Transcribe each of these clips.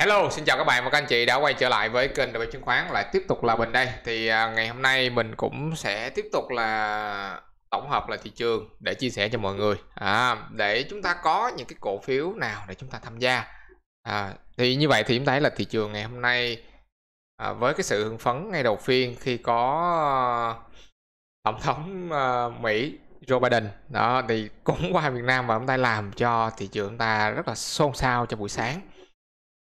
Hello, xin chào các bạn và các anh chị đã quay trở lại với kênh đầu tư chứng khoán lại tiếp tục là mình đây. Thì à, ngày hôm nay mình cũng sẽ tiếp tục là tổng hợp là thị trường để chia sẻ cho mọi người. À, để chúng ta có những cái cổ phiếu nào để chúng ta tham gia. À, thì như vậy thì chúng ta thấy là thị trường ngày hôm nay à, với cái sự hưng phấn ngay đầu phiên khi có tổng thống à, Mỹ Joe Biden đó thì cũng qua Việt Nam và chúng ta làm cho thị trường ta rất là xôn xao cho buổi sáng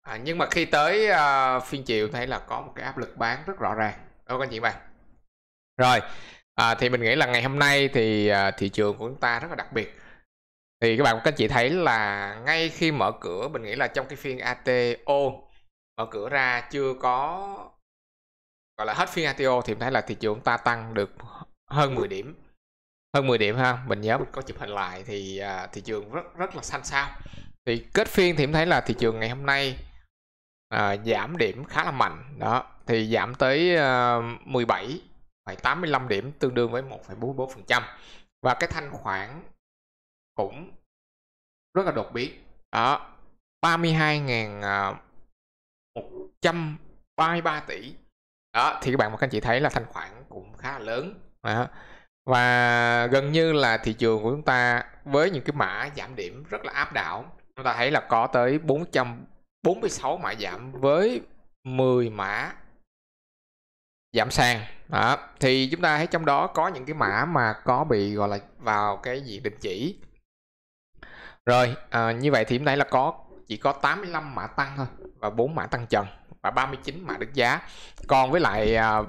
à, nhưng mà khi tới à, phiên chiều thấy là có một cái áp lực bán rất rõ ràng đúng không anh chị bạn rồi à, thì mình nghĩ là ngày hôm nay thì à, thị trường của chúng ta rất là đặc biệt thì các bạn các anh chị thấy là ngay khi mở cửa mình nghĩ là trong cái phiên ATO mở cửa ra chưa có gọi là hết phiên ATO thì mình thấy là thị trường chúng ta tăng được hơn 10 điểm hơn 10 điểm ha mình nhớ mình có chụp hình lại thì à, thị trường rất rất là xanh xao thì kết phiên thì mình thấy là thị trường ngày hôm nay à, giảm điểm khá là mạnh đó thì giảm tới à, 17 85 điểm tương đương với 1,44% và cái thanh khoản cũng rất là đột biến đó 32.133 tỷ đó thì các bạn và các anh chị thấy là thanh khoản cũng khá là lớn đó. và gần như là thị trường của chúng ta với những cái mã giảm điểm rất là áp đảo chúng ta thấy là có tới 400 46 mã giảm với 10 mã giảm sàn đó. thì chúng ta thấy trong đó có những cái mã mà có bị gọi là vào cái diện đình chỉ rồi à, như vậy thì chúng nay là có chỉ có 85 mã tăng thôi và 4 mã tăng trần và 39 mã đứt giá còn với lại à,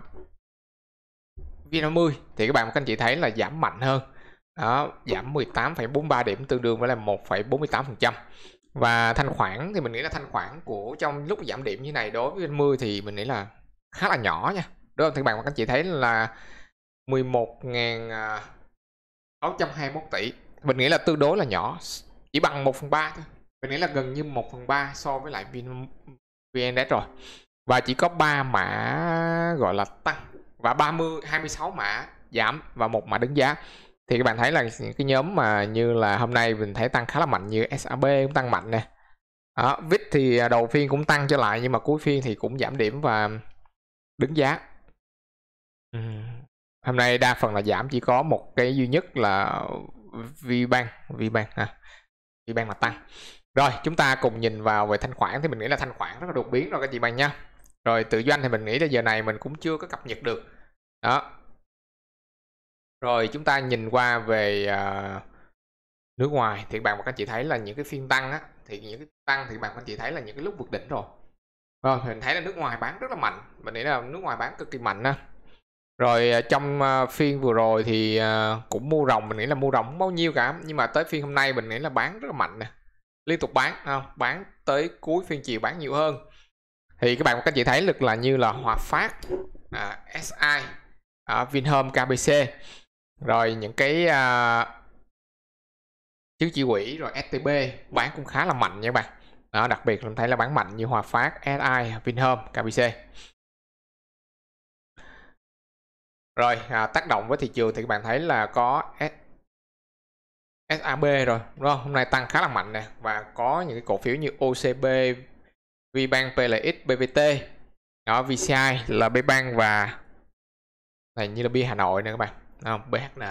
VN50 thì các bạn các anh chị thấy là giảm mạnh hơn đó, giảm 18,43 điểm tương đương với là 1,48% và thanh khoản thì mình nghĩ là thanh khoản của trong lúc giảm điểm như này đối với 20 thì mình nghĩ là khá là nhỏ nha đúng không thưa bạn và các chị thấy là 11.621 à, tỷ mình nghĩ là tương đối là nhỏ chỉ bằng 1 phần 3 thôi mình nghĩ là gần như 1 phần 3 so với lại VN, VNDAX rồi và chỉ có 3 mã gọi là tăng và 30 26 mã giảm và một mã đứng giá thì các bạn thấy là những cái nhóm mà như là hôm nay mình thấy tăng khá là mạnh như SAB cũng tăng mạnh nè đó, VIX thì à, đầu phiên cũng tăng trở lại nhưng mà cuối phiên thì cũng giảm điểm và đứng giá hôm nay đa phần là giảm chỉ có một cái duy nhất là VBank VBank à. VBank là tăng rồi chúng ta cùng nhìn vào về thanh khoản thì mình nghĩ là thanh khoản rất là đột biến rồi các chị bạn nha rồi tự doanh thì mình nghĩ là giờ này mình cũng chưa có cập nhật được đó rồi chúng ta nhìn qua về uh, nước ngoài thì bạn và các chị thấy là những cái phiên tăng á thì những cái tăng thì bạn và các chị thấy là những cái lúc vượt đỉnh rồi rồi mình thấy là nước ngoài bán rất là mạnh mình nghĩ là nước ngoài bán cực kỳ mạnh á rồi à, trong à, phiên vừa rồi thì cũng mua rồng mình nghĩ là mua rồng bao nhiêu cả nhưng mà tới phiên hôm nay mình nghĩ là bán rất là mạnh nè liên tục bán không bán tới cuối phiên chiều bán nhiều hơn thì các bạn các chị thấy lực là như là Hòa Phát à, SI à, Vinhome KBC rồi những cái à, uh, chứng chỉ quỹ rồi STB bán cũng khá là mạnh nha các bạn đó, đặc biệt mình thấy là bán mạnh như Hòa Phát, SI, Vinhome, KBC rồi à, tác động với thị trường thì các bạn thấy là có S SAB rồi đúng không? hôm nay tăng khá là mạnh nè và có những cái cổ phiếu như OCB, VBank, PLX, BVT, đó VCI là BBank và này như là Bi Hà Nội nè các bạn không BHN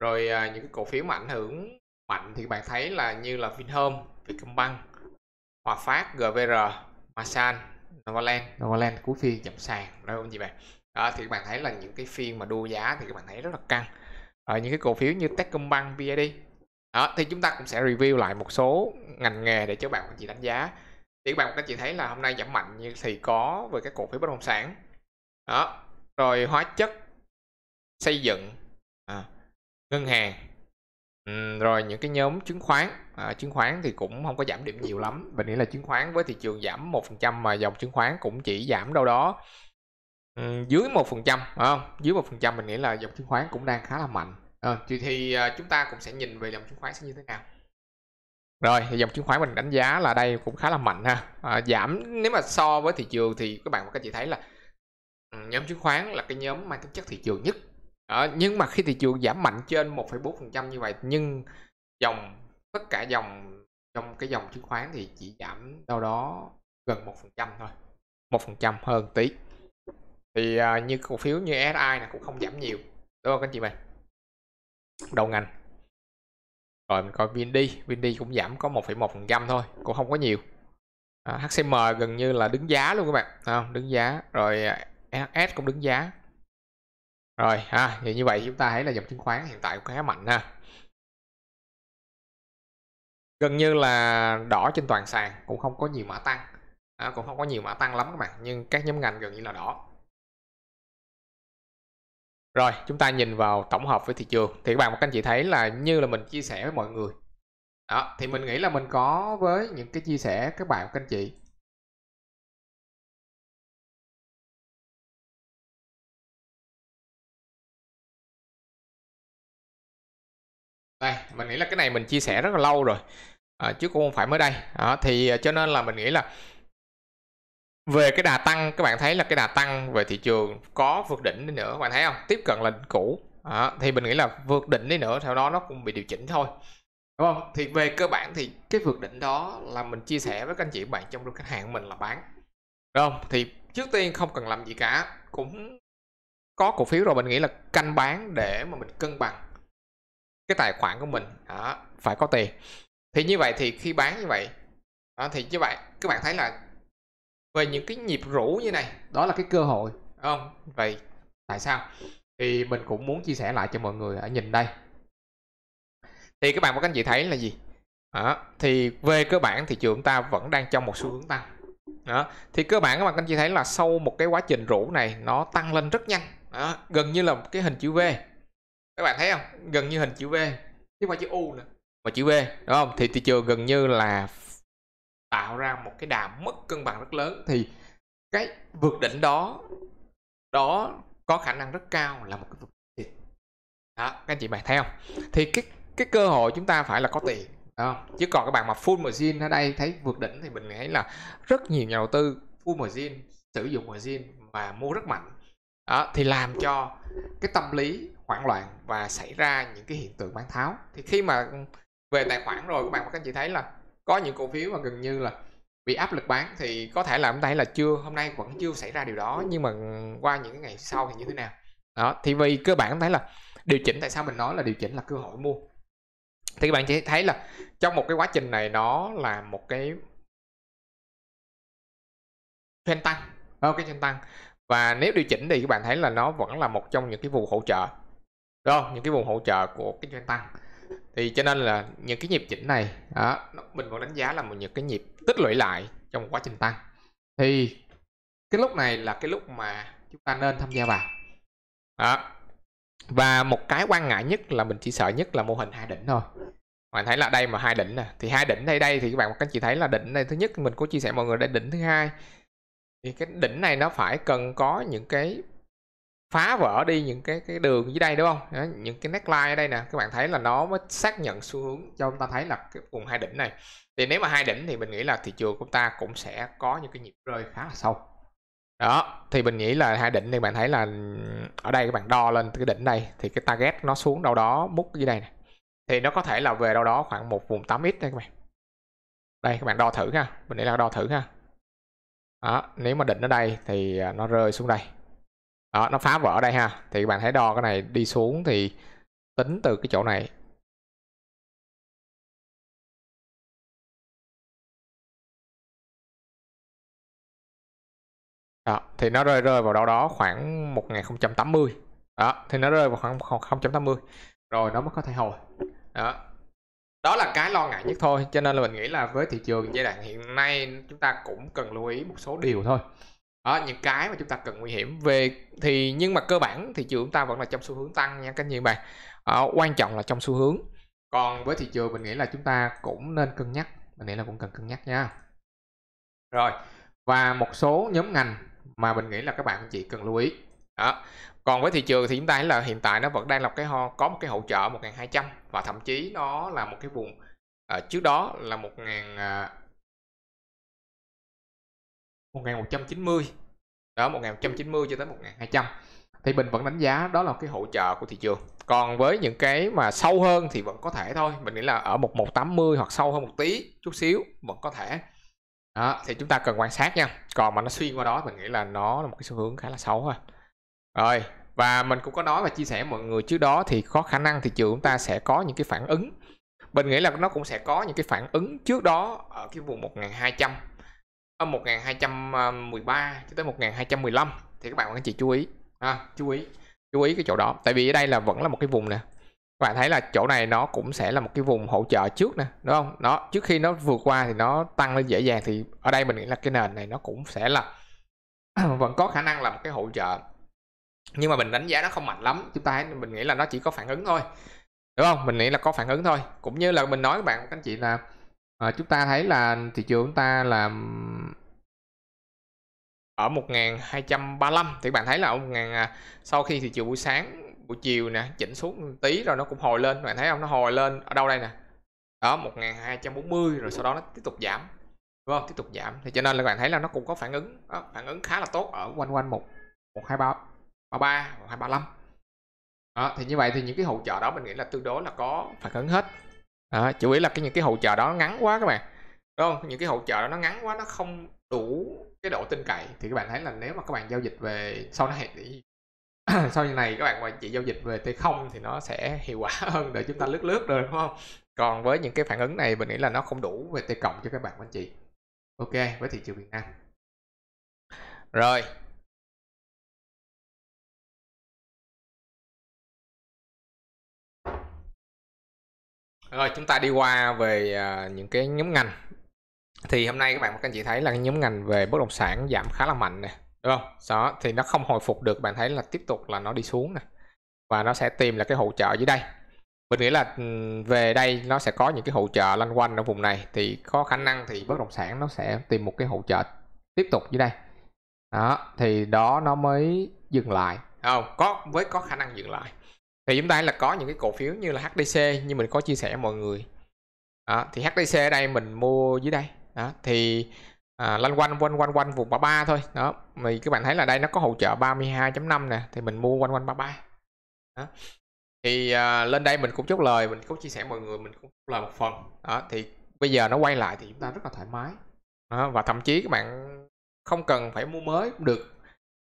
rồi à, những cái cổ phiếu mà ảnh hưởng mạnh thì bạn thấy là như là Vinhome, Vietcombank, Hòa Phát, GVR, Masan, Novaland, Novaland cuối phiên chậm sàn đâu không gì bạn. Đó, thì bạn thấy là những cái phiên mà đua giá thì các bạn thấy rất là căng. Ở ờ, những cái cổ phiếu như Techcombank, BID. Đó, thì chúng ta cũng sẽ review lại một số ngành nghề để cho bạn chị đánh giá. Thì các bạn các chị thấy là hôm nay giảm mạnh như thì có về các cổ phiếu bất động sản. Đó, rồi hóa chất xây dựng à, ngân hàng ừ, rồi những cái nhóm chứng khoán à, chứng khoán thì cũng không có giảm điểm nhiều lắm mình nghĩ là chứng khoán với thị trường giảm một phần trăm mà dòng chứng khoán cũng chỉ giảm đâu đó ừ, dưới một phần trăm không dưới một phần trăm mình nghĩ là dòng chứng khoán cũng đang khá là mạnh à, thì, thì à, chúng ta cũng sẽ nhìn về dòng chứng khoán sẽ như thế nào rồi thì dòng chứng khoán mình đánh giá là đây cũng khá là mạnh ha à, giảm nếu mà so với thị trường thì các bạn có thể thấy là ừ, nhóm chứng khoán là cái nhóm mang tính chất thị trường nhất à, nhưng mà khi thị trường giảm mạnh trên 1,4% như vậy nhưng dòng tất cả dòng trong cái dòng chứng khoán thì chỉ giảm đâu đó gần 1% thôi 1% hơn tí thì à, như cổ phiếu như SI này cũng không giảm nhiều đúng không anh chị mình đầu ngành rồi mình coi VND VND cũng giảm có 1,1 thôi cũng không có nhiều à, HCM gần như là đứng giá luôn các bạn à, đứng giá rồi à, S cũng đứng giá rồi ha vậy như vậy chúng ta thấy là dòng chứng khoán hiện tại cũng khá mạnh ha gần như là đỏ trên toàn sàn cũng không có nhiều mã tăng à, cũng không có nhiều mã tăng lắm các bạn nhưng các nhóm ngành gần như là đỏ rồi chúng ta nhìn vào tổng hợp với thị trường thì các bạn các anh chị thấy là như là mình chia sẻ với mọi người đó, thì mình nghĩ là mình có với những cái chia sẻ các bạn các anh chị đây mình nghĩ là cái này mình chia sẻ rất là lâu rồi à, chứ cũng không phải mới đây à, thì cho nên là mình nghĩ là về cái đà tăng các bạn thấy là cái đà tăng về thị trường có vượt đỉnh đi nữa các bạn thấy không tiếp cận là cũ à, thì mình nghĩ là vượt đỉnh đi nữa sau đó nó cũng bị điều chỉnh thôi đúng không thì về cơ bản thì cái vượt đỉnh đó là mình chia sẻ với các anh chị bạn trong đội khách hàng mình là bán đúng không thì trước tiên không cần làm gì cả cũng có cổ phiếu rồi mình nghĩ là canh bán để mà mình cân bằng cái tài khoản của mình đó, phải có tiền thì như vậy thì khi bán như vậy đó, thì như vậy các bạn thấy là về những cái nhịp rũ như này đó là cái cơ hội không vậy tại sao thì mình cũng muốn chia sẻ lại cho mọi người ở nhìn đây thì các bạn và các anh chị thấy là gì đó, thì về cơ bản thị trường ta vẫn đang trong một xu hướng tăng đó. thì cơ bản các bạn các anh chị thấy là sau một cái quá trình rũ này nó tăng lên rất nhanh đó. gần như là một cái hình chữ V các bạn thấy không gần như hình chữ V chứ qua chữ U nữa mà chữ V đúng không thì thị trường gần như là tạo ra một cái đà mất cân bằng rất lớn thì cái vượt đỉnh đó đó có khả năng rất cao là một cái vượt đỉnh đó các anh chị bạn thấy không thì cái cái cơ hội chúng ta phải là có tiền đó. chứ còn các bạn mà full margin ở đây thấy vượt đỉnh thì mình thấy là rất nhiều nhà đầu tư full margin sử dụng margin và mua rất mạnh đó, thì làm cho cái tâm lý hoảng loạn và xảy ra những cái hiện tượng bán tháo thì khi mà về tài khoản rồi các bạn các anh chị thấy là có những cổ phiếu mà gần như là bị áp lực bán thì có thể là hôm nay là chưa hôm nay vẫn chưa xảy ra điều đó nhưng mà qua những cái ngày sau thì như thế nào đó thì vì cơ bản thấy là điều chỉnh tại sao mình nói là điều chỉnh là cơ hội mua thì các bạn chỉ thấy là trong một cái quá trình này nó là một cái trend tăng ok trend tăng và nếu điều chỉnh thì các bạn thấy là nó vẫn là một trong những cái vùng hỗ trợ đúng những cái vùng hỗ trợ của cái doanh tăng thì cho nên là những cái nhịp chỉnh này đó, mình vẫn đánh giá là một những cái nhịp tích lũy lại trong quá trình tăng thì cái lúc này là cái lúc mà chúng ta nên tham gia vào đó. và một cái quan ngại nhất là mình chỉ sợ nhất là mô hình hai đỉnh thôi bạn thấy là đây mà hai đỉnh nè thì hai đỉnh đây đây thì các bạn các anh chị thấy là đỉnh này thứ nhất mình có chia sẻ mọi người đây đỉnh thứ hai thì cái đỉnh này nó phải cần có những cái phá vỡ đi những cái cái đường dưới đây đúng không đó, những cái neckline ở đây nè các bạn thấy là nó mới xác nhận xu hướng cho chúng ta thấy là cái vùng hai đỉnh này thì nếu mà hai đỉnh thì mình nghĩ là thị trường của ta cũng sẽ có những cái nhịp rơi khá là sâu đó thì mình nghĩ là hai đỉnh thì bạn thấy là ở đây các bạn đo lên cái đỉnh này thì cái target nó xuống đâu đó múc dưới đây này thì nó có thể là về đâu đó khoảng một vùng 8x đây các bạn đây các bạn đo thử ha mình nghĩ là đo thử ha đó, nếu mà định ở đây thì à, nó rơi xuống đây đó, nó phá vỡ ở đây ha thì các bạn thấy đo cái này đi xuống thì tính từ cái chỗ này đó, thì nó rơi rơi vào đâu đó khoảng 1080 đó thì nó rơi vào khoảng 0.80 rồi nó mới có thể hồi đó đó là cái lo ngại nhất thôi cho nên là mình nghĩ là với thị trường giai đoạn hiện nay chúng ta cũng cần lưu ý một số điều thôi đó, những cái mà chúng ta cần nguy hiểm về thì nhưng mà cơ bản thị trường chúng ta vẫn là trong xu hướng tăng nha các anh bạn à, quan trọng là trong xu hướng còn với thị trường mình nghĩ là chúng ta cũng nên cân nhắc mình nghĩ là cũng cần cân nhắc nha rồi và một số nhóm ngành mà mình nghĩ là các bạn chị cần lưu ý đó còn với thị trường thì chúng ta thấy là hiện tại nó vẫn đang là cái ho có một cái hỗ trợ 1200 và thậm chí nó là một cái vùng ở ờ, trước đó là 1000 1190 à, đó 1190 cho tới 1200 thì mình vẫn đánh giá đó là cái hỗ trợ của thị trường còn với những cái mà sâu hơn thì vẫn có thể thôi mình nghĩ là ở 1.180 hoặc sâu hơn một tí chút xíu vẫn có thể đó, thì chúng ta cần quan sát nha còn mà nó xuyên qua đó mình nghĩ là nó là một cái xu hướng khá là xấu thôi rồi và mình cũng có nói và chia sẻ mọi người trước đó thì có khả năng thị trường chúng ta sẽ có những cái phản ứng mình nghĩ là nó cũng sẽ có những cái phản ứng trước đó ở cái vùng 1200 ở 1213 cho tới 1215 thì các bạn anh chị chú ý à, chú ý chú ý cái chỗ đó tại vì ở đây là vẫn là một cái vùng nè các bạn thấy là chỗ này nó cũng sẽ là một cái vùng hỗ trợ trước nè đúng không nó trước khi nó vượt qua thì nó tăng lên dễ dàng thì ở đây mình nghĩ là cái nền này nó cũng sẽ là vẫn có khả năng là một cái hỗ trợ nhưng mà mình đánh giá nó không mạnh lắm chúng ta mình nghĩ là nó chỉ có phản ứng thôi đúng không mình nghĩ là có phản ứng thôi cũng như là mình nói với bạn các anh chị là à, chúng ta thấy là thị trường chúng ta là ở 1235 thì bạn thấy là ở 1000 à, sau khi thị trường buổi sáng buổi chiều nè chỉnh xuống một tí rồi nó cũng hồi lên bạn thấy không nó hồi lên ở đâu đây nè đó 1240 rồi sau đó nó tiếp tục giảm đúng không tiếp tục giảm thì cho nên là bạn thấy là nó cũng có phản ứng đó, phản ứng khá là tốt ở quanh quanh một một hai ba 33 hoặc là 35 đó, thì như vậy thì những cái hỗ trợ đó mình nghĩ là tương đối là có phản ứng hết đó, chủ yếu là cái những cái hỗ trợ đó ngắn quá các bạn đúng không những cái hỗ trợ đó nó ngắn quá nó không đủ cái độ tin cậy thì các bạn thấy là nếu mà các bạn giao dịch về sau này thì sau này các bạn mà chỉ giao dịch về T0 thì nó sẽ hiệu quả hơn để chúng ta lướt lướt rồi đúng không còn với những cái phản ứng này mình nghĩ là nó không đủ về T cộng cho các bạn anh chị ok với thị trường Việt Nam rồi rồi chúng ta đi qua về à, những cái nhóm ngành thì hôm nay các bạn các anh chị thấy là nhóm ngành về bất động sản giảm khá là mạnh này đúng không đó thì nó không hồi phục được bạn thấy là tiếp tục là nó đi xuống này và nó sẽ tìm là cái hỗ trợ dưới đây mình nghĩ là về đây nó sẽ có những cái hỗ trợ loanh quanh ở vùng này thì có khả năng thì bất động sản nó sẽ tìm một cái hỗ trợ tiếp tục dưới đây đó thì đó nó mới dừng lại không có với có khả năng dừng lại thì chúng ta là có những cái cổ phiếu như là HDC như mình có chia sẻ mọi người đó, thì HDC ở đây mình mua dưới đây đó thì à, lanh quanh quanh quanh quanh vùng 33 thôi đó thì các bạn thấy là đây nó có hỗ trợ 32.5 nè thì mình mua quanh quanh 33 đó. thì à, lên đây mình cũng chốt lời mình cũng chia sẻ mọi người mình cũng chốt lời một phần đó thì bây giờ nó quay lại thì chúng ta rất là thoải mái đó, và thậm chí các bạn không cần phải mua mới cũng được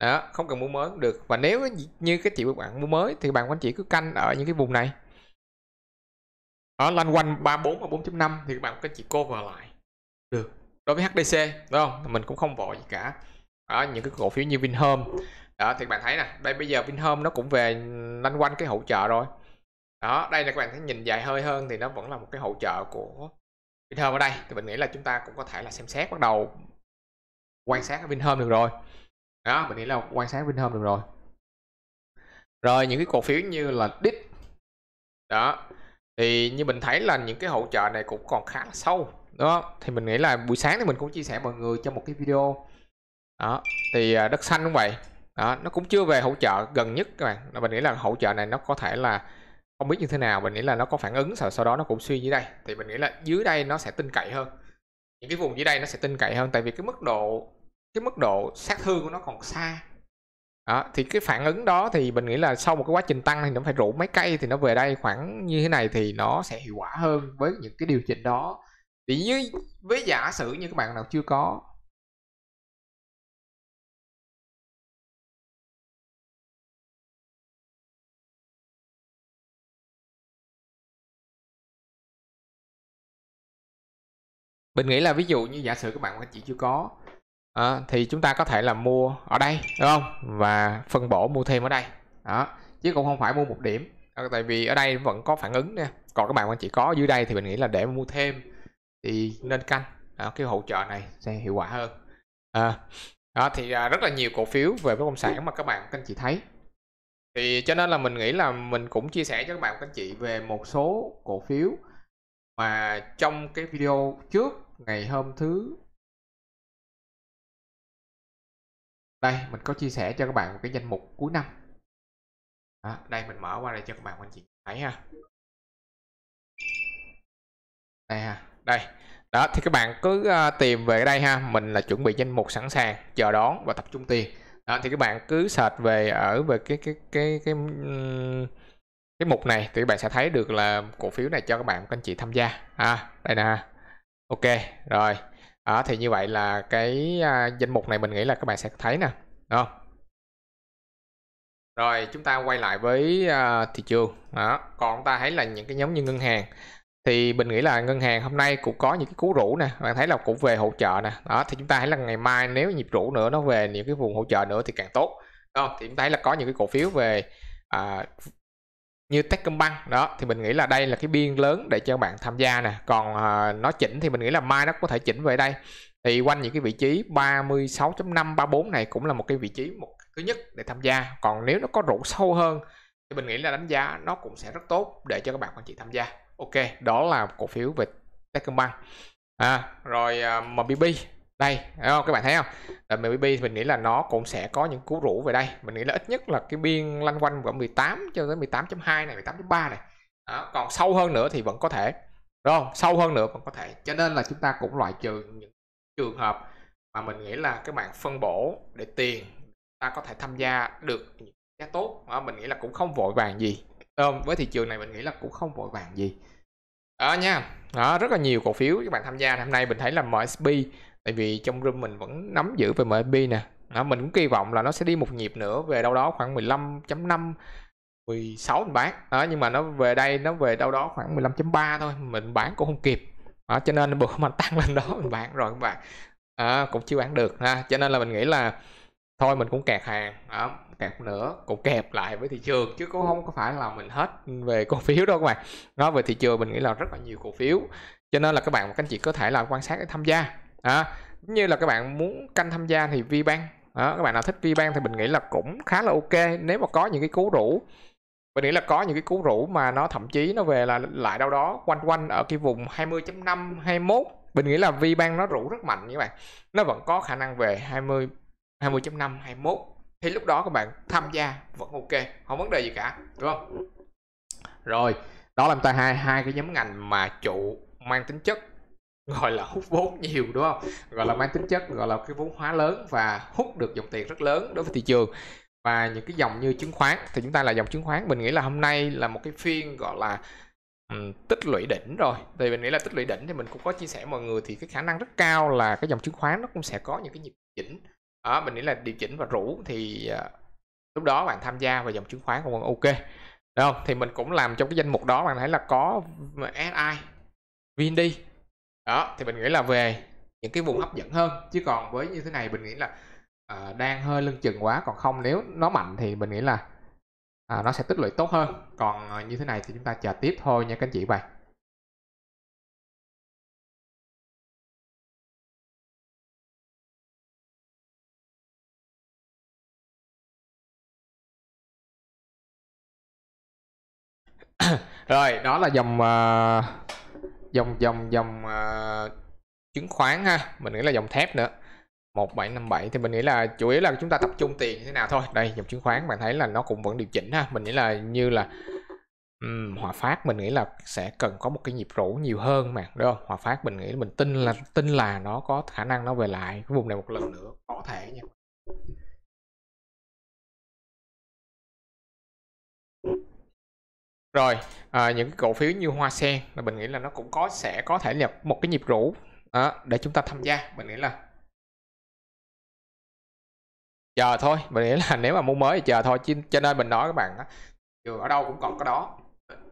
đó không cần mua mới cũng được và nếu như cái chị bạn mua mới thì bạn của chỉ cứ canh ở những cái vùng này ở loanh quanh 34 và 4.5 thì các bạn các chỉ cover lại được đối với HDC đúng không mình cũng không vội gì cả ở những cái cổ phiếu như Vinhome đó thì bạn thấy nè đây bây giờ Vinhome nó cũng về loanh quanh cái hỗ trợ rồi đó đây là các bạn thấy nhìn dài hơi hơn thì nó vẫn là một cái hỗ trợ của Vinhome ở đây thì mình nghĩ là chúng ta cũng có thể là xem xét bắt đầu quan sát ở Vinhome được rồi đó mình nghĩ là quan sát Vinhome được rồi rồi những cái cổ phiếu như là DIT đó thì như mình thấy là những cái hỗ trợ này cũng còn khá là sâu đó thì mình nghĩ là buổi sáng thì mình cũng chia sẻ mọi người trong một cái video đó thì à, đất xanh cũng vậy đó nó cũng chưa về hỗ trợ gần nhất các bạn mình nghĩ là hỗ trợ này nó có thể là không biết như thế nào mình nghĩ là nó có phản ứng sau, sau đó nó cũng suy dưới đây thì mình nghĩ là dưới đây nó sẽ tin cậy hơn những cái vùng dưới đây nó sẽ tin cậy hơn tại vì cái mức độ cái mức độ sát thương của nó còn xa đó, thì cái phản ứng đó thì mình nghĩ là sau một cái quá trình tăng thì nó phải rủ mấy cây thì nó về đây khoảng như thế này thì nó sẽ hiệu quả hơn với những cái điều chỉnh đó thì như với giả sử như các bạn nào chưa có mình nghĩ là ví dụ như giả sử các bạn chỉ chưa có à, thì chúng ta có thể là mua ở đây đúng không và phân bổ mua thêm ở đây đó chứ cũng không phải mua một điểm tại vì ở đây vẫn có phản ứng nha còn các bạn mà chỉ có dưới đây thì mình nghĩ là để mua thêm thì nên canh à, cái hỗ trợ này sẽ hiệu quả hơn à, đó thì à, rất là nhiều cổ phiếu về bất động sản mà các bạn các anh chị thấy thì cho nên là mình nghĩ là mình cũng chia sẻ cho các bạn các anh chị về một số cổ phiếu mà trong cái video trước ngày hôm thứ đây mình có chia sẻ cho các bạn một cái danh mục cuối năm đó, đây mình mở qua đây cho các bạn anh chị thấy ha đây ha đây đó thì các bạn cứ uh, tìm về đây ha mình là chuẩn bị danh mục sẵn sàng chờ đón và tập trung tiền đó, thì các bạn cứ search về ở về cái cái cái cái cái, mục này thì các bạn sẽ thấy được là cổ phiếu này cho các bạn các anh chị tham gia à đây nè ok rồi đó ờ, thì như vậy là cái à, danh mục này mình nghĩ là các bạn sẽ thấy nè đúng không rồi chúng ta quay lại với uh, thị trường đó còn ta thấy là những cái nhóm như ngân hàng thì mình nghĩ là ngân hàng hôm nay cũng có những cái cú rủ nè bạn thấy là cũng về hỗ trợ nè đó thì chúng ta thấy là ngày mai nếu nhịp rủ nữa nó về những cái vùng hỗ trợ nữa thì càng tốt đúng không thì chúng ta thấy là có những cái cổ phiếu về à, như Techcombank đó thì mình nghĩ là đây là cái biên lớn để cho bạn tham gia nè còn à, nó chỉnh thì mình nghĩ là mai nó có thể chỉnh về đây thì quanh những cái vị trí 36.5 34 này cũng là một cái vị trí một thứ nhất để tham gia còn nếu nó có rủ sâu hơn thì mình nghĩ là đánh giá nó cũng sẽ rất tốt để cho các bạn anh chị tham gia ok đó là cổ phiếu về Techcombank à, rồi uh, ờ, MBB đây không? các bạn thấy không MPP mình nghĩ là nó cũng sẽ có những cú rũ về đây mình nghĩ là ít nhất là cái biên lanh quanh khoảng 18 cho tới 18.2 này 18.3 này đó. còn sâu hơn nữa thì vẫn có thể đúng không sâu hơn nữa vẫn có thể cho nên là chúng ta cũng loại trừ những trường hợp mà mình nghĩ là các bạn phân bổ để tiền ta có thể tham gia được những giá tốt đó. mình nghĩ là cũng không vội vàng gì đúng với thị trường này mình nghĩ là cũng không vội vàng gì đó nha đó rất là nhiều cổ phiếu các bạn tham gia hôm nay mình thấy là MSB tại vì trong room mình vẫn nắm giữ về MLB nè đó, mình cũng kỳ vọng là nó sẽ đi một nhịp nữa về đâu đó khoảng 15.5 16 mình bán đó, nhưng mà nó về đây nó về đâu đó khoảng 15.3 thôi mình bán cũng không kịp đó, cho nên bữa mình tăng lên đó mình bán rồi các bạn à, cũng chưa bán được ha cho nên là mình nghĩ là thôi mình cũng kẹt hàng đó, kẹt nữa cũng kẹp lại với thị trường chứ cũng không có phải là mình hết về cổ phiếu đâu các bạn nó về thị trường mình nghĩ là rất là nhiều cổ phiếu cho nên là các bạn các anh chị có thể là quan sát để tham gia à, như là các bạn muốn canh tham gia thì VBank đó, các bạn nào thích VBank thì mình nghĩ là cũng khá là ok nếu mà có những cái cú rủ mình nghĩ là có những cái cú rủ mà nó thậm chí nó về là lại đâu đó quanh quanh ở cái vùng 20.5 21 mình nghĩ là VBank nó rủ rất mạnh các bạn nó vẫn có khả năng về 20 20.5 21 thì lúc đó các bạn tham gia vẫn ok không vấn đề gì cả đúng không rồi đó là ta hai hai cái nhóm ngành mà chủ mang tính chất gọi là hút vốn nhiều đúng không gọi là mang tính chất gọi là cái vốn hóa lớn và hút được dòng tiền rất lớn đối với thị trường và những cái dòng như chứng khoán thì chúng ta là dòng chứng khoán mình nghĩ là hôm nay là một cái phiên gọi là tích lũy đỉnh rồi thì mình nghĩ là tích lũy đỉnh thì mình cũng có chia sẻ mọi người thì cái khả năng rất cao là cái dòng chứng khoán nó cũng sẽ có những cái nhịp chỉnh đó, mình nghĩ là điều chỉnh và rủ thì uh, lúc đó bạn tham gia vào dòng chứng khoán cũng ok đúng không thì mình cũng làm trong cái danh mục đó bạn thấy là có SI VND đó thì mình nghĩ là về những cái vùng ừ. hấp dẫn hơn chứ còn với như thế này mình nghĩ là uh, đang hơi lưng chừng quá còn không nếu nó mạnh thì mình nghĩ là uh, nó sẽ tích lũy tốt hơn còn uh, như thế này thì chúng ta chờ tiếp thôi nha các anh chị bạn rồi đó là dòng uh, dòng dòng dòng uh, chứng khoán ha mình nghĩ là dòng thép nữa 1757 thì mình nghĩ là chủ yếu là chúng ta tập trung tiền như thế nào thôi đây dòng chứng khoán bạn thấy là nó cũng vẫn điều chỉnh ha mình nghĩ là như là um, Hòa Phát mình nghĩ là sẽ cần có một cái nhịp rũ nhiều hơn mà đúng không Hòa Phát mình nghĩ mình tin là tin là nó có khả năng nó về lại cái vùng này một lần nữa có thể nha rồi à, những cái cổ phiếu như hoa sen là mình nghĩ là nó cũng có sẽ có thể nhập một cái nhịp rũ đó, để chúng ta tham gia mình nghĩ là chờ thôi mình nghĩ là nếu mà mua mới thì chờ thôi cho nên mình nói các bạn đó, ở đâu cũng còn có đó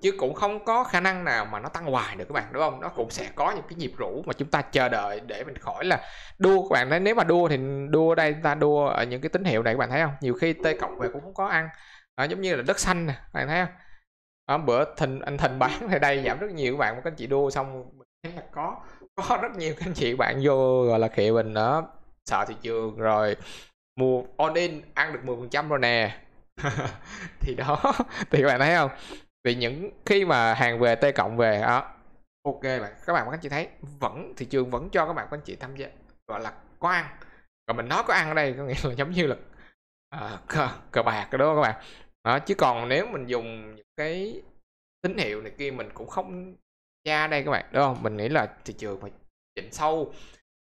chứ cũng không có khả năng nào mà nó tăng hoài được các bạn đúng không nó cũng sẽ có những cái nhịp rũ mà chúng ta chờ đợi để mình khỏi là đua các bạn đấy nếu mà đua thì đua đây ta đua ở những cái tín hiệu này các bạn thấy không nhiều khi t cộng về cũng không có ăn à, giống như là đất xanh nè bạn thấy không ở à, bữa thình anh thình bán ở đây giảm rất nhiều các bạn các anh chị đua xong là có có rất nhiều các anh chị bạn vô gọi là khịa mình đó sợ thị trường rồi mua on in ăn được 10% rồi nè thì đó thì các bạn thấy không vì những khi mà hàng về t cộng về đó ok bạn các bạn các anh chị thấy vẫn thị trường vẫn cho các bạn các anh chị tham gia gọi là có ăn còn mình nói có ăn ở đây có nghĩa là giống như là à, cờ, cờ bạc đó các bạn đó, chứ còn nếu mình dùng những cái tín hiệu này kia mình cũng không ra đây các bạn đúng không mình nghĩ là thị trường phải chỉnh sâu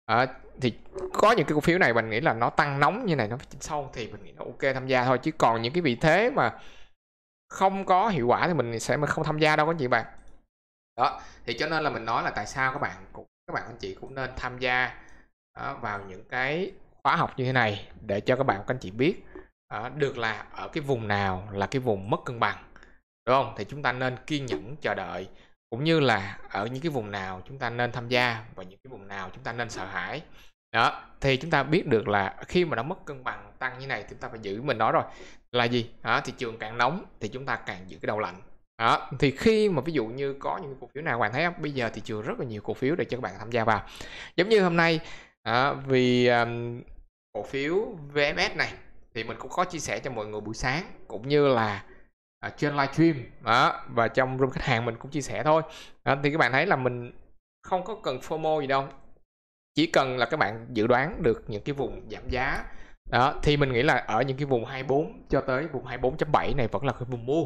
à, thì có những cái cổ phiếu này mình nghĩ là nó tăng nóng như này nó phải chỉnh sâu thì mình nghĩ nó ok tham gia thôi chứ còn những cái vị thế mà không có hiệu quả thì mình sẽ mà không tham gia đâu các chị bạn đó thì cho nên là mình nói là tại sao các bạn cũng các bạn anh chị cũng nên tham gia đó, ờ, vào những cái khóa học như thế này để cho các bạn các anh chị biết à, được là ở cái vùng nào là cái vùng mất cân bằng đúng không thì chúng ta nên kiên nhẫn chờ đợi cũng như là ở những cái vùng nào chúng ta nên tham gia và những cái vùng nào chúng ta nên sợ hãi đó thì chúng ta biết được là khi mà nó mất cân bằng tăng như này chúng ta phải giữ mình đó rồi là gì đó, thị trường càng nóng thì chúng ta càng giữ cái đầu lạnh đó thì khi mà ví dụ như có những cổ phiếu nào bạn thấy không? bây giờ thị trường rất là nhiều cổ phiếu để cho các bạn tham gia vào giống như hôm nay à, vì um, cổ phiếu VMS này thì mình cũng có chia sẻ cho mọi người buổi sáng cũng như là ở à, trên livestream đó và trong room khách hàng mình cũng chia sẻ thôi đó, thì các bạn thấy là mình không có cần FOMO gì đâu chỉ cần là các bạn dự đoán được những cái vùng giảm giá đó thì mình nghĩ là ở những cái vùng 24 cho tới vùng 24.7 này vẫn là cái vùng mua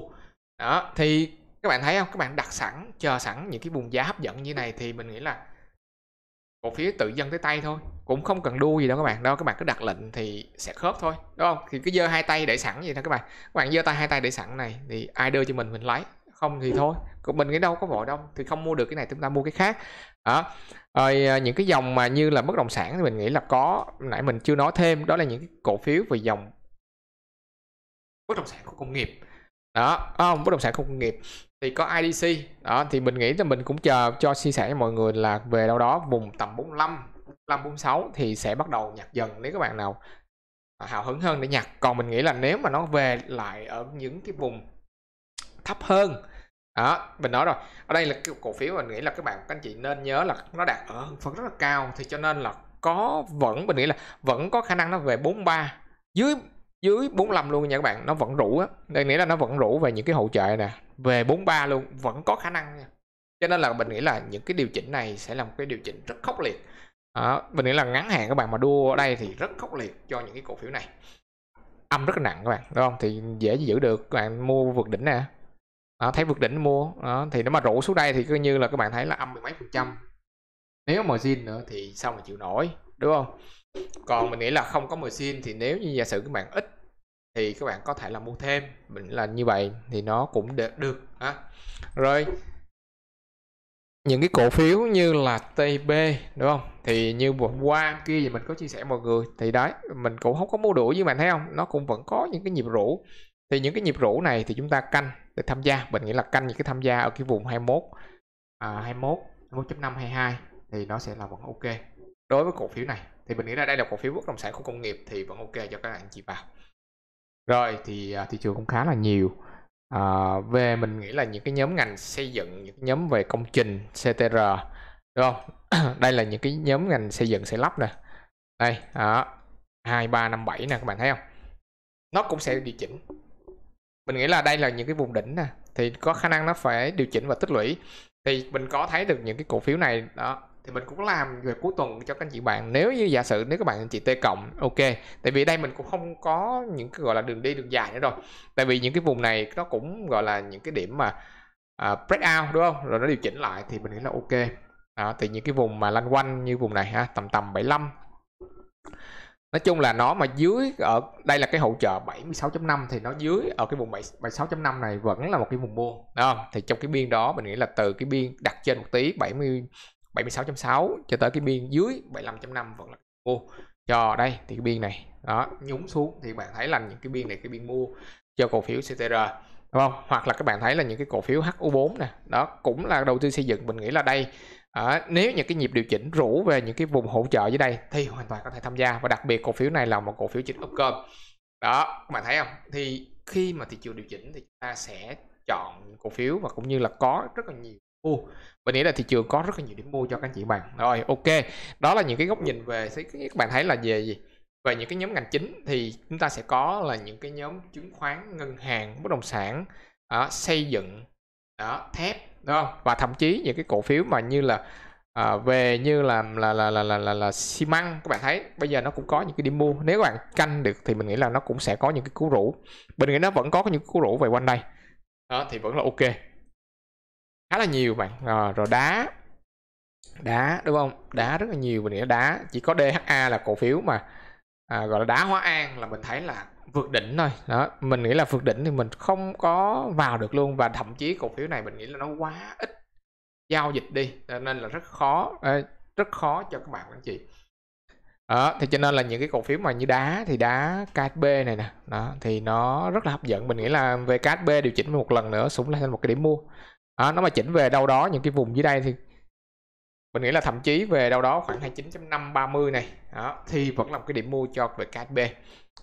đó thì các bạn thấy không các bạn đặt sẵn chờ sẵn những cái vùng giá hấp dẫn như này thì mình nghĩ là cổ phiếu tự dân tới tay thôi cũng không cần đua gì đâu các bạn đâu các bạn cứ đặt lệnh thì sẽ khớp thôi đúng không thì cứ giơ hai tay để sẵn vậy thôi các bạn các bạn giơ tay hai tay để sẵn này thì ai đưa cho mình mình lấy không thì thôi còn mình cái đâu có vội đâu thì không mua được cái này chúng ta mua cái khác đó rồi à, những cái dòng mà như là bất động sản thì mình nghĩ là có nãy mình chưa nói thêm đó là những cái cổ phiếu về dòng bất động sản của công nghiệp đó không bất động sản không công nghiệp thì có IDC đó thì mình nghĩ là mình cũng chờ cho chia sẻ mọi người là về đâu đó vùng tầm 45 45 46 thì sẽ bắt đầu nhặt dần nếu các bạn nào hào hứng hơn để nhặt còn mình nghĩ là nếu mà nó về lại ở những cái vùng thấp hơn đó mình nói rồi ở đây là cái cổ phiếu mình nghĩ là các bạn các anh chị nên nhớ là nó đạt ở phần rất là cao thì cho nên là có vẫn mình nghĩ là vẫn có khả năng nó về 43 dưới dưới 45 luôn nha các bạn nó vẫn rủ á đây nghĩa là nó vẫn rủ về những cái hỗ trợ nè về 43 luôn vẫn có khả năng nha. cho nên là mình nghĩ là những cái điều chỉnh này sẽ là một cái điều chỉnh rất khốc liệt à, mình nghĩ là ngắn hạn các bạn mà đua ở đây thì rất khốc liệt cho những cái cổ phiếu này âm rất nặng các bạn đúng không thì dễ giữ được các bạn mua vượt đỉnh nè đó, thấy vượt đỉnh mua đó, thì nếu mà rủ xuống đây thì coi như là các bạn thấy là âm mười mấy phần trăm nếu mà zin nữa thì sao mà chịu nổi đúng không còn mình nghĩ là không có 10 xin thì nếu như giả sử các bạn ít thì các bạn có thể là mua thêm mình là như vậy thì nó cũng được được ha rồi những cái cổ phiếu như là TB đúng không thì như vừa qua kia thì mình có chia sẻ mọi người thì đấy mình cũng không có mua đủ nhưng mà thấy không nó cũng vẫn có những cái nhịp rũ thì những cái nhịp rũ này thì chúng ta canh để tham gia mình nghĩ là canh những cái tham gia ở cái vùng 21 à, 21 1.5 22 thì nó sẽ là vẫn ok đối với cổ phiếu này thì mình nghĩ là đây là cổ phiếu bất động sản khu công nghiệp thì vẫn ok cho các anh chị vào rồi thì à, thị trường cũng khá là nhiều à, về mình nghĩ là những cái nhóm ngành xây dựng những nhóm về công trình CTR đúng không đây là những cái nhóm ngành xây dựng xây lắp nè đây đó hai ba năm bảy nè các bạn thấy không nó cũng sẽ điều chỉnh mình nghĩ là đây là những cái vùng đỉnh nè thì có khả năng nó phải điều chỉnh và tích lũy thì mình có thấy được những cái cổ phiếu này đó thì mình cũng làm về cuối tuần cho các anh chị bạn nếu như giả sử nếu các bạn anh chị t cộng ok tại vì đây mình cũng không có những cái gọi là đường đi đường dài nữa rồi tại vì những cái vùng này nó cũng gọi là những cái điểm mà uh, break out đúng không rồi nó điều chỉnh lại thì mình nghĩ là ok đó, thì những cái vùng mà lanh quanh như vùng này ha tầm tầm 75 nói chung là nó mà dưới ở đây là cái hỗ trợ 76.5 thì nó dưới ở cái vùng 76.5 này vẫn là một cái vùng mua đúng không thì trong cái biên đó mình nghĩ là từ cái biên đặt trên một tí 70 76.6 cho tới cái biên dưới 75.5 vẫn là mua cho đây thì cái biên này đó nhúng xuống thì bạn thấy là những cái biên này cái biên mua cho cổ phiếu CTR đúng không hoặc là các bạn thấy là những cái cổ phiếu HU4 nè đó cũng là đầu tư xây dựng mình nghĩ là đây à, nếu những cái nhịp điều chỉnh rủ về những cái vùng hỗ trợ dưới đây thì hoàn toàn có thể tham gia và đặc biệt cổ phiếu này là một cổ phiếu chính upcom đó các bạn thấy không thì khi mà thị trường điều chỉnh thì chúng ta sẽ chọn cổ phiếu và cũng như là có rất là nhiều mua và nghĩa là thị trường có rất là nhiều điểm mua cho các anh chị bạn rồi ok đó là những cái góc nhìn về các bạn thấy là về gì về những cái nhóm ngành chính thì chúng ta sẽ có là những cái nhóm chứng khoán ngân hàng bất động sản đó, xây dựng đó thép đúng không và thậm chí những cái cổ phiếu mà như là à, về như là là là là là là, là xi măng các bạn thấy bây giờ nó cũng có những cái điểm mua nếu các bạn canh được thì mình nghĩ là nó cũng sẽ có những cái cú rủ mình nghĩ nó vẫn có những cú rủ về quanh đây đó thì vẫn là ok khá là nhiều bạn à, rồi đá đá đúng không đá rất là nhiều mình nghĩ đá chỉ có DHA là cổ phiếu mà à, gọi là đá hóa an là mình thấy là vượt đỉnh thôi đó mình nghĩ là vượt đỉnh thì mình không có vào được luôn và thậm chí cổ phiếu này mình nghĩ là nó quá ít giao dịch đi nên là rất khó rất khó cho các bạn anh chị đó, thì cho nên là những cái cổ phiếu mà như đá thì đá KSB này nè đó, thì nó rất là hấp dẫn mình nghĩ là về KSB điều chỉnh một lần nữa cũng là thành một cái điểm mua à, nó mà chỉnh về đâu đó những cái vùng dưới đây thì mình nghĩ là thậm chí về đâu đó khoảng 29.530 này đó, thì vẫn là một cái điểm mua cho về KSB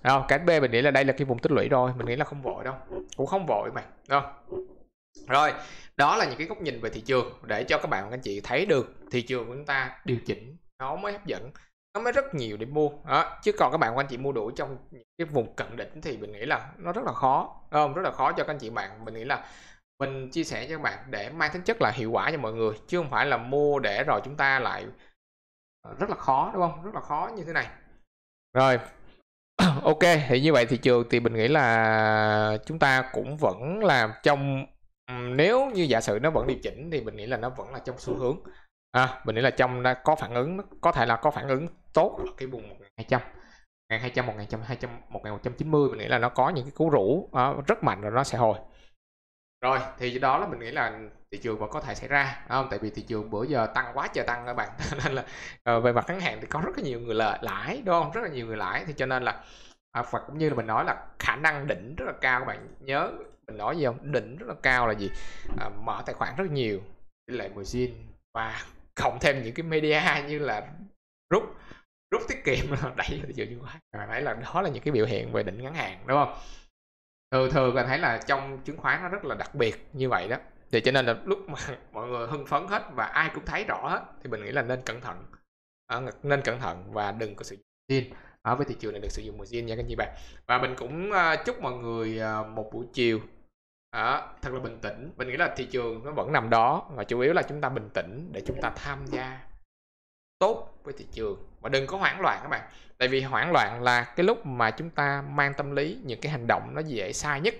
đó, KSB mình nghĩ là đây là cái vùng tích lũy rồi mình nghĩ là không vội đâu cũng không vội mà đó. rồi đó là những cái góc nhìn về thị trường để cho các bạn các anh chị thấy được thị trường của chúng ta điều chỉnh nó mới hấp dẫn nó mới rất nhiều để mua đó. chứ còn các bạn các anh chị mua đuổi trong những cái vùng cận đỉnh thì mình nghĩ là nó rất là khó đúng không rất là khó cho các anh chị bạn mình nghĩ là mình chia sẻ cho các bạn để mang tính chất là hiệu quả cho mọi người chứ không phải là mua để rồi chúng ta lại ờ, rất là khó đúng không rất là khó như thế này rồi ok thì như vậy thị trường thì mình nghĩ là chúng ta cũng vẫn là trong nếu như giả sử nó vẫn điều chỉnh thì mình nghĩ là nó vẫn là trong xu hướng à, mình nghĩ là trong nó có phản ứng có thể là có phản ứng tốt ở cái vùng 1200 1200 1100 200 1190 mình nghĩ là nó có những cái cú rũ uh, rất mạnh rồi nó sẽ hồi rồi thì đó là mình nghĩ là thị trường vẫn có thể xảy ra không tại vì thị trường bữa giờ tăng quá trời tăng các bạn nên là ờ, về mặt ngắn hạn thì có rất là nhiều người lợi lãi đúng không rất là nhiều người lãi thì cho nên là à, và cũng như là mình nói là khả năng đỉnh rất là cao các bạn nhớ mình nói gì không đỉnh rất là cao là gì à, mở tài khoản rất nhiều tỷ lệ margin và cộng thêm những cái media như là rút rút tiết kiệm đẩy thị trường chứng khoán thấy là đó là những cái biểu hiện về đỉnh ngắn hạn đúng không thường thường anh thấy là trong chứng khoán nó rất là đặc biệt như vậy đó thì cho nên là lúc mà mọi người hưng phấn hết và ai cũng thấy rõ hết thì mình nghĩ là nên cẩn thận à, nên cẩn thận và đừng có sử dụng tin ở với thị trường này được sử dụng mùa riêng nha các anh chị bạn và mình cũng uh, chúc mọi người uh, một buổi chiều À, thật là bình tĩnh mình nghĩ là thị trường nó vẫn nằm đó và chủ yếu là chúng ta bình tĩnh để chúng ta tham gia tốt với thị trường và đừng có hoảng loạn các bạn tại vì hoảng loạn là cái lúc mà chúng ta mang tâm lý những cái hành động nó dễ sai nhất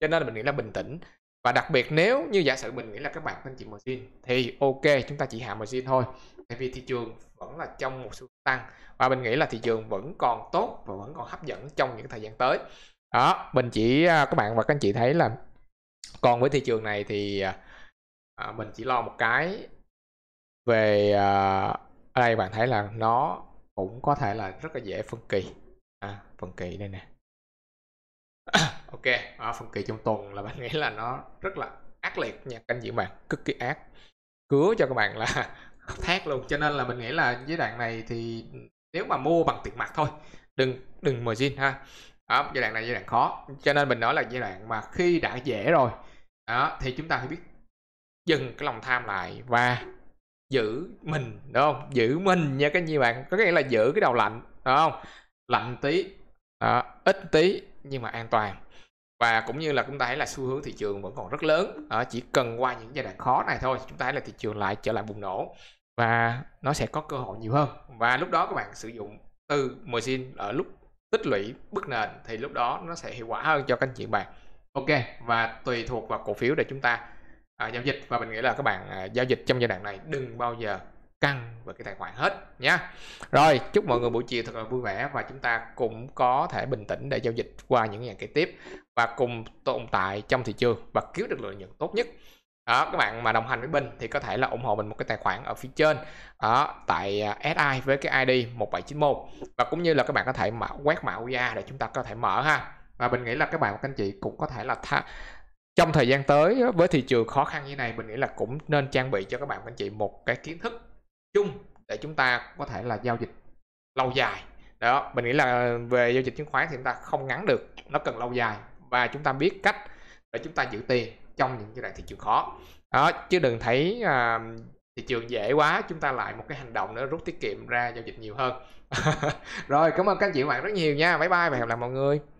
cho nên là mình nghĩ là bình tĩnh và đặc biệt nếu như giả sử mình nghĩ là các bạn nên chịu margin thì ok chúng ta chỉ hạ margin thôi tại vì thị trường vẫn là trong một xu tăng và mình nghĩ là thị trường vẫn còn tốt và vẫn còn hấp dẫn trong những thời gian tới đó mình chỉ à, các bạn và các anh chị thấy là còn với thị trường này thì à, à, mình chỉ lo một cái về ở đây bạn thấy là nó cũng có thể là rất là dễ phân kỳ à, phân kỳ đây nè ok à, phân kỳ trong tuần là bạn nghĩ là nó rất là ác liệt nha canh diễn bạn cực kỳ ác cứa cho các bạn là thét luôn cho nên là mình nghĩ là giai đoạn này thì nếu mà mua bằng tiền mặt thôi đừng đừng margin ha đó, giai đoạn này giai đoạn khó cho nên mình nói là giai đoạn mà khi đã dễ rồi đó, thì chúng ta phải biết dừng cái lòng tham lại và giữ mình đúng không giữ mình nha các anh bạn có nghĩa là giữ cái đầu lạnh đúng không lạnh tí đó, ít tí nhưng mà an toàn và cũng như là chúng ta thấy là xu hướng thị trường vẫn còn rất lớn à, chỉ cần qua những giai đoạn khó này thôi chúng ta thấy là thị trường lại trở lại bùng nổ và nó sẽ có cơ hội nhiều hơn và lúc đó các bạn sử dụng từ margin ở lúc tích lũy bức nền thì lúc đó nó sẽ hiệu quả hơn cho các anh chị bạn ok và tùy thuộc vào cổ phiếu để chúng ta à, giao dịch và mình nghĩ là các bạn à, giao dịch trong giai đoạn này đừng bao giờ căng về cái tài khoản hết nhé rồi chúc mọi người buổi chiều thật là vui vẻ và chúng ta cũng có thể bình tĩnh để giao dịch qua những ngày kế tiếp và cùng tồn tại trong thị trường và kiếm được lợi nhuận tốt nhất đó, các bạn mà đồng hành với mình thì có thể là ủng hộ mình một cái tài khoản ở phía trên đó, tại à, SI với cái ID 1791 và cũng như là các bạn có thể mở, quét mã QR để chúng ta có thể mở ha và mình nghĩ là các bạn và các anh chị cũng có thể là tha, trong thời gian tới với thị trường khó khăn như này mình nghĩ là cũng nên trang bị cho các bạn anh chị một cái kiến thức chung để chúng ta có thể là giao dịch lâu dài đó mình nghĩ là về giao dịch chứng khoán thì chúng ta không ngắn được nó cần lâu dài và chúng ta biết cách để chúng ta giữ tiền trong những cái đoạn thị trường khó đó chứ đừng thấy à, thị trường dễ quá chúng ta lại một cái hành động nữa rút tiết kiệm ra giao dịch nhiều hơn rồi cảm ơn các anh chị bạn rất nhiều nha bye bye và hẹn gặp lại mọi người